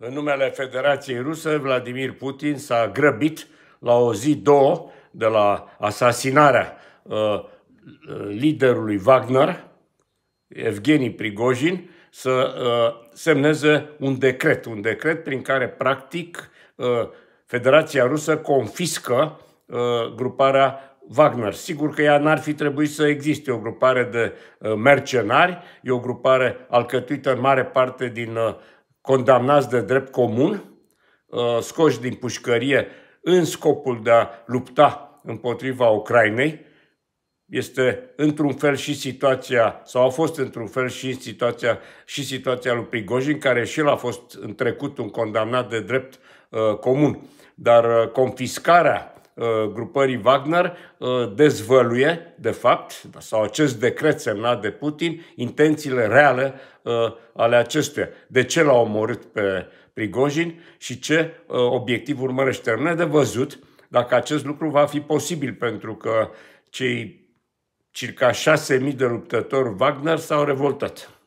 În numele Federației Rusă, Vladimir Putin s-a grăbit la o zi, două, de la asasinarea uh, uh liderului Wagner, Evgeni Prigojin, să uh, semneze un decret, un decret prin care, practic, uh, Federația Rusă confiscă uh, gruparea Wagner. Sigur că ea n-ar fi trebuit să existe. o grupare de uh, mercenari, e o grupare alcătuită în mare parte din uh, condamnați de drept comun, uh, scoși din pușcărie în scopul de a lupta împotriva Ucrainei. Este într-un fel și situația, sau a fost într-un fel și situația, și situația lui Prigojin, care și el a fost în trecut un condamnat de drept uh, comun. Dar uh, confiscarea Uh, grupării Wagner uh, dezvăluie, de fapt, sau acest decret semnat de Putin, intențiile reale uh, ale acestuia. De ce l-a omorât pe Prigojin și ce obiectiv urmărește. Nu de văzut dacă acest lucru va fi posibil, pentru că cei circa 6.000 de luptători Wagner s-au revoltat.